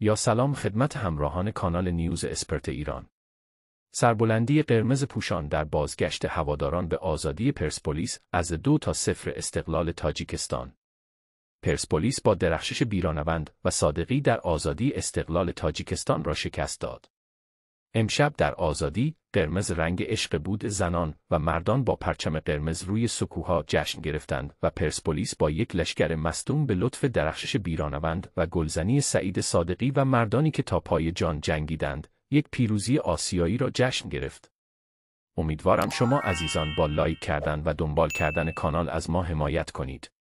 یا سلام خدمت همراهان کانال نیوز اسپرت ایران. سربلندی قرمز پوشان در بازگشت هواداران به آزادی پرسپولیس از دو تا صفر استقلال تاجیکستان. پرسپولیس با درخشش بیرانوند و صادقی در آزادی استقلال تاجیکستان را شکست داد. امشب در آزادی، قرمز رنگ عشق بود زنان و مردان با پرچم قرمز روی سکوها جشن گرفتند و پرسپولیس با یک لشکر مستوم به لطف درخشش بیرانوند و گلزنی سعید صادقی و مردانی که تا پای جان جنگیدند، یک پیروزی آسیایی را جشن گرفت. امیدوارم شما عزیزان با لایک کردن و دنبال کردن کانال از ما حمایت کنید.